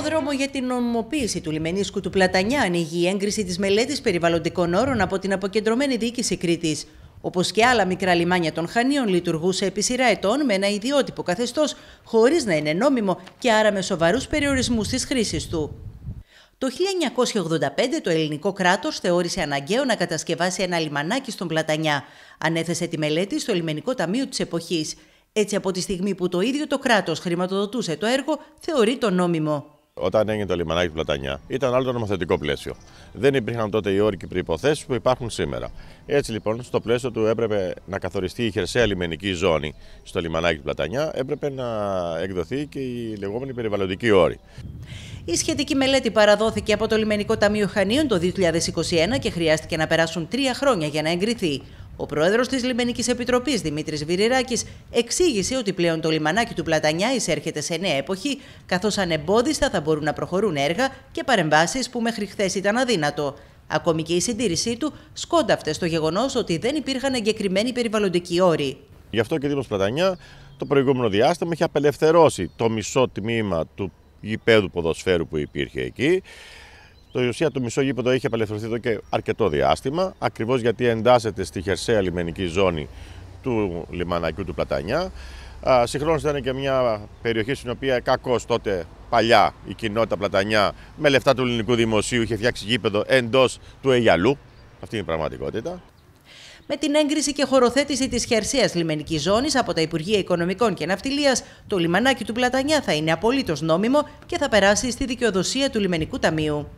δρόμο για την νομιμοποίηση του λιμενίσκου του Πλατανιά ανοίγει η έγκριση της μελέτης περιβαλλοντικών όρων από την αποκεντρωμένη διοίκηση Κρήτης. Όπως και άλλα μικρά λιμάνια των Χανίων, λειτουργούσε επί σειρά ετών με ένα ιδιότυπο καθεστώς, χωρίς να είναι νόμιμο και άρα με σοβαρούς περιορισμούς της χρήσης του. Το 1985 το ελληνικό κράτος θεώρησε αναγκαίο να κατασκευάσει ένα λιμανάκι στον Πλατανιά. Ανέθεσε τη μελέτη στο Λιμενικό Ταμείο της εποχής. Έτσι από τη στιγμή που το ίδιο το κράτος χρηματοδοτούσε το έργο θεωρεί το νόμιμο όταν έγινε το λιμανάκι του Πλατανιά, ήταν άλλο το νομοθετικό πλαίσιο. Δεν υπήρχαν τότε οι όροι και προποθέσει που υπάρχουν σήμερα. Έτσι λοιπόν, στο πλαίσιο του έπρεπε να καθοριστεί η χερσαία λιμενική ζώνη στο λιμανάκι του Πλατανιά, έπρεπε να εκδοθεί και η λεγόμενη περιβαλλοντική όρη. Η σχετική μελέτη παραδόθηκε από το Λιμενικό Ταμείο Χανίων το 2021 και χρειάστηκε να περάσουν τρία χρόνια για να εγκριθεί. Ο πρόεδρος της Λιμενικής Επιτροπής, Δημήτρης Βυριράκη, εξήγησε ότι πλέον το λιμανάκι του Πλατανιά εισέρχεται σε νέα εποχή, καθώς ανεμπόδιστα θα μπορούν να προχωρούν έργα και παρεμβάσεις που μέχρι χθες ήταν αδύνατο. Ακόμη και η συντήρησή του σκόνταυτε στο γεγονός ότι δεν υπήρχαν εγκεκριμένοι περιβαλλοντικοί όροι. Γι' αυτό και ο Πλατανιά το προηγούμενο διάστημα έχει απελευθερώσει το μισό τμήμα του γηπέδου ποδοσφαίρου που υπήρχε εκεί. Το ουσία του μισό γήπεδο έχει απελευθερωθεί εδώ και αρκετό διάστημα, ακριβώς γιατί εντάσσεται στη χερσαία λιμενική ζώνη του λιμανακιού του Πλατανιά. Συγχρόνως ήταν και μια περιοχή στην οποία κακώς τότε παλιά η κοινότητα Πλατανιά με λεφτά του ελληνικού δημοσίου είχε φτιάξει γήπεδο εντός του Αιγιαλού. Αυτή είναι η πραγματικότητα. Με την έγκριση και χωροθέτηση της χερσαίας λιμενικής ζώνης από τα Υπουργεία Οικονομικών και Ναυτιλίας, το λιμανάκι του Πλατανιά θα είναι απολύτως νόμιμο και θα περάσει στη δικαιοδοσία του Λιμενικού Ταμείου.